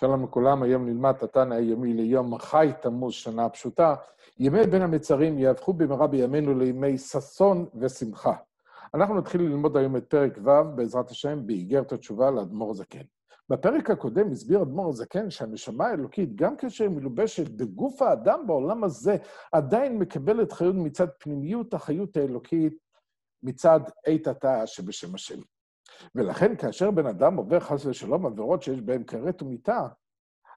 שלום לכולם, היום נלמד את התנא היומי ליום חי תמוז, שנה פשוטה. ימי בין המצרים יהפכו במהרה בימינו לימי ששון ושמחה. אנחנו נתחיל ללמוד היום את פרק ו', בעזרת השם, באיגרת התשובה לאדמו"ר זקן. בפרק הקודם הסביר אדמו"ר הזקן שהנשמה האלוקית, גם כאשר היא מלובשת בגוף האדם בעולם הזה, עדיין מקבלת חיות מצד פנימיות החיות האלוקית, מצד עת עתה שבשם השם. ולכן כאשר בן אדם עובר חס ושלום עבירות שיש בהן כרת ומיתה,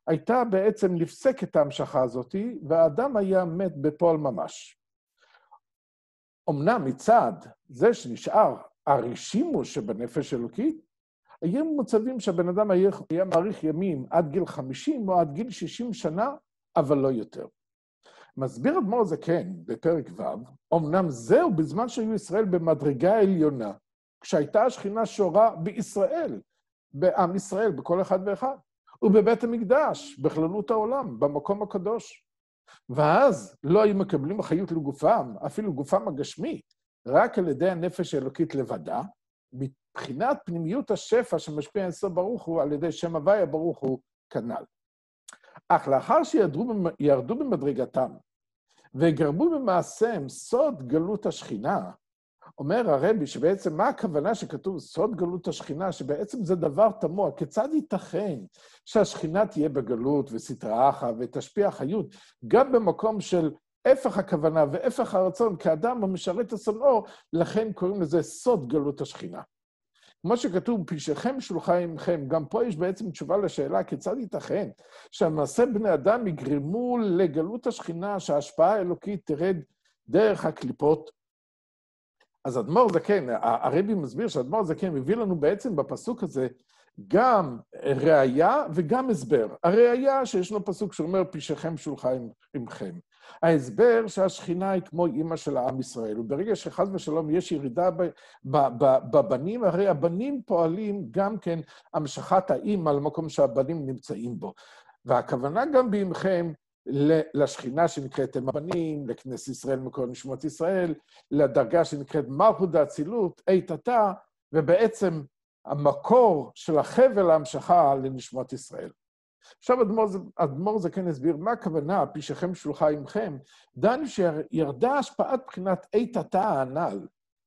הייתה בעצם נפסקת ההמשכה הזאתי, והאדם היה מת בפועל ממש. אמנם מצד זה שנשאר הרישימוש שבנפש אלוקית, היו מוצבים שהבן אדם היה, היה מאריך ימים עד גיל 50 או עד גיל 60 שנה, אבל לא יותר. מסביר אדמו"ר זה כן, בפרק ו', אמנם זהו בזמן שהיו ישראל במדרגה עליונה, כשהייתה השכינה שורה בישראל, בעם ישראל, בכל אחד ואחד, ובבית המקדש, בכללות העולם, במקום הקדוש. ואז לא היו מקבלים אחריות לגופם, אפילו גופם הגשמי, רק על ידי הנפש האלוקית לבדה, מבחינת פנימיות השפע שמשפיע סוף ברוך הוא, על ידי שם הוואי הברוך הוא כנ"ל. אך לאחר שירדו במדרגתם וגרמו במעשיהם סוד גלות השכינה, אומר הרבי שבעצם מה הכוונה שכתוב סוד גלות השכינה, שבעצם זה דבר תמוה. כיצד ייתכן שהשכינה תהיה בגלות וסתרעך ותשפיע חיות גם במקום של הפך הכוונה והפך הרצון, כאדם המשרת השונאו, לכן קוראים לזה סוד גלות השכינה. כמו שכתוב, פשעיכם פשעכם עמכם, גם פה יש בעצם תשובה לשאלה כיצד ייתכן שהמעשה בני אדם יגרמו לגלות השכינה, שההשפעה האלוקית תרד דרך הקליפות אז אדמו"ר זקן, הרבי מסביר שאדמו"ר זקן מביא לנו בעצם בפסוק הזה גם ראייה וגם הסבר. הראייה שישנו פסוק שאומר, פשעכם שולחה עמכם. ההסבר שהשכינה היא כמו אימא של העם ישראל, וברגע שחס ושלום יש ירידה בבנים, הרי הבנים פועלים גם כן המשכת האימא למקום שהבנים נמצאים בו. והכוונה גם בימכם לשכינה שנקראת אם הבנים, לכנסת ישראל מכל נשמות ישראל, לדרגה שנקראת מלכות האצילות, עת עתה, ובעצם המקור של החבל ההמשכה לנשמות ישראל. עכשיו אדמו"ר, אדמו"ר זקן הסביר מה הכוונה, פישכם שלוחה עמכם, דנו שירדה השפעת בחינת עת עתה הנ"ל,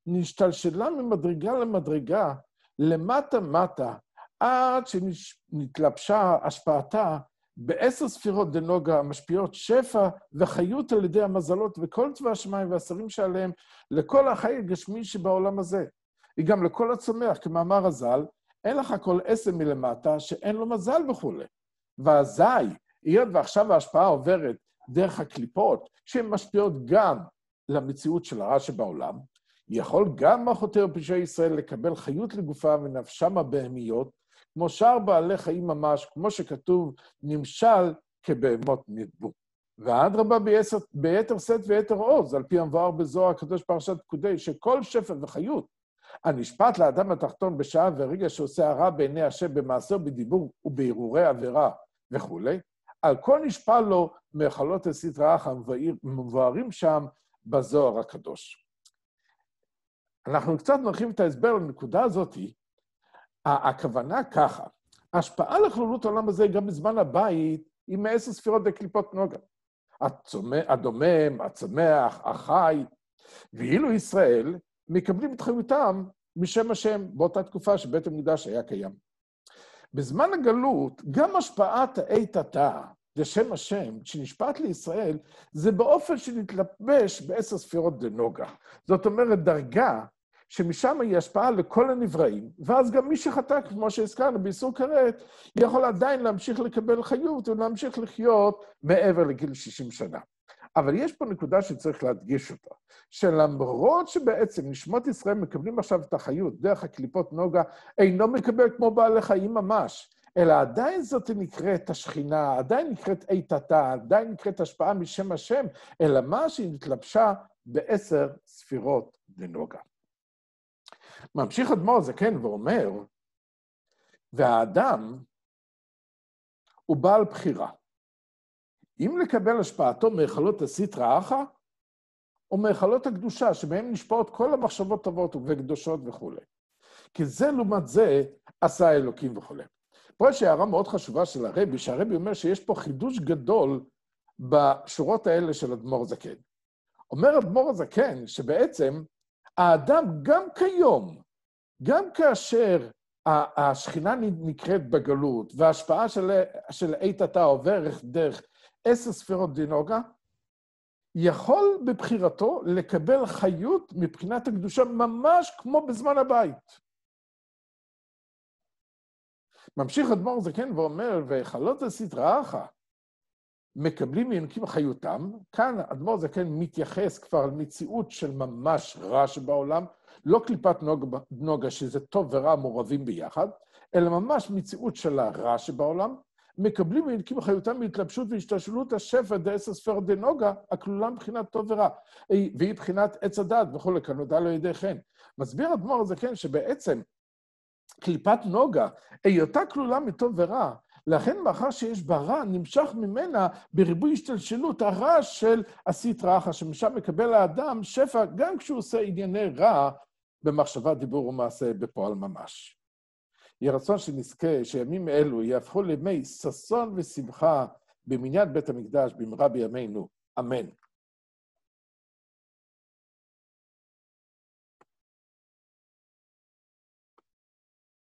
נשתלשלה ממדרגה למדרגה, למטה-מטה, עד שנתלבשה השפעתה בעשר ספירות דנוגה המשפיעות שפע וחיות על ידי המזלות וכל צבא השמיים והשרים שעליהם, לכל החי הגשמי שבעולם הזה. היא גם לכל הצומח, כמאמר הז"ל, אין לך כל עשר מלמטה שאין לו מזל וכולי. ואזי, היות ועכשיו ההשפעה עוברת דרך הקליפות, שהן משפיעות גם למציאות של הרע שבעולם, יכול גם החוטא ופשעי ישראל לקבל חיות לגופם ונפשם הבהמיות, כמו שאר בעלי חיים ממש, כמו שכתוב, נמשל כבהמות נדבו. ואדרבה ביתר שאת ויתר עוז, על פי המבואר בזוהר הקדוש פרשת פקודי, שכל שפר וחיות הנשפט לאדם התחתון בשעה ורגע שעושה הרע בעיני השם במעשה ובדיבור ובהרהורי עבירה וכולי, על כל נשפע לו מהיכלות הסטרא אחא המבוארים שם בזוהר הקדוש. אנחנו קצת נרחיב את ההסבר לנקודה הזאתי, הכוונה ככה, ההשפעה לכלולות העולם הזה גם בזמן הבית היא מעשר ספירות דקליפות נוגה. הדומם, הצומח, החי, ואילו ישראל מקבלים את חיותם משם השם באותה תקופה שבית המקדש היה קיים. בזמן הגלות, גם השפעת העת עתה לשם השם, שנשפעת לישראל, זה באופן שנתלבש בעשר ספירות דנוגה. זאת אומרת, דרגה שמשם היא השפעה לכל הנבראים, ואז גם מי שחטא, כמו שהזכרנו, באיסור כרת, יכול עדיין להמשיך לקבל חיות ולהמשיך לחיות מעבר לגיל 60 שנה. אבל יש פה נקודה שצריך להדגיש אותה, שלמרות שבעצם נשמות ישראל מקבלים עכשיו את החיות דרך הקליפות נוגה, אינו מקבל כמו בעלי חיים ממש, אלא עדיין זאת נקראת השכינה, עדיין נקראת איתתה, עדיין נקראת השפעה משם השם, אלא מה שהיא התלבשה בעשר ספירות לנוגה. ממשיך אדמו"ר כן, ואומר, והאדם הוא בעל בחירה. אם לקבל השפעתו מהיכלות הסיטרא אחא, או מהיכלות הקדושה, שבהן נשפעות כל המחשבות טובות וקדושות וכולי. כי זה לעומת זה עשה האלוקים וכולי. פה יש הערה מאוד חשובה של הרבי, שהרבי אומר שיש פה חידוש גדול בשורות האלה של אדמו"ר זקן. אומר אדמו"ר הזקן שבעצם האדם גם כיום, גם כאשר השכינה נקראת בגלות, וההשפעה של, של עת עתה עוברת דרך עשר ספירות דינוגה, יכול בבחירתו לקבל חיות מבחינת הקדושה ממש כמו בזמן הבית. ממשיך אדמו"ר זקן ואומר, וחלות הסדרה אחת. מקבלים מיונקים אחריותם, כאן אדמו"ר זקן מתייחס כבר למציאות של ממש רע שבעולם, לא קליפת נוג, נוגה שזה טוב ורע מעורבים ביחד, אלא ממש מציאות של הרע שבעולם, מקבלים מיונקים אחריותם מהתלבשות והשתלשלות השפע דעשר ספירת דנוגה, הכלולה מבחינת טוב ורע, והיא בחינת עץ הדעת וכולי, כנודע לו ידי חן. מסביר אדמו"ר כן שבעצם קליפת נוגה, היותה כלולה מטוב ורע, לכן מאחר שיש בה רע, נמשך ממנה בריבוי השתלשלות הרע של עשית רעך, שמשם מקבל האדם שפע גם כשהוא עושה ענייני רע במחשבה, דיבור ומעשה בפועל ממש. יהי רצון שנזכה שימים אלו יהפכו לימי ששון ושמחה במניין בית המקדש במהרה בימינו. אמן.